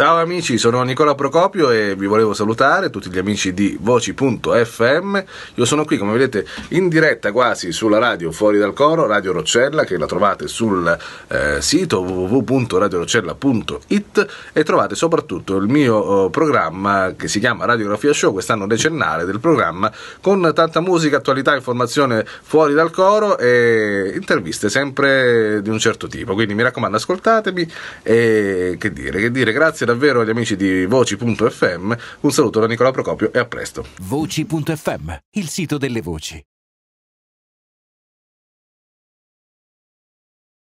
Ciao amici, sono Nicola Procopio e vi volevo salutare tutti gli amici di voci.fm. Io sono qui, come vedete, in diretta quasi sulla radio Fuori dal Coro, Radio Roccella, che la trovate sul eh, sito www.radioroccella.it e trovate soprattutto il mio eh, programma che si chiama Radiografia Show, quest'anno decennale del programma, con tanta musica, attualità, informazione fuori dal coro e interviste sempre di un certo tipo. Quindi mi raccomando, ascoltatemi e che dire, che dire, grazie davvero agli amici di voci.fm. Un saluto da Nicola Procopio e a presto. Voci.fm, il sito delle voci.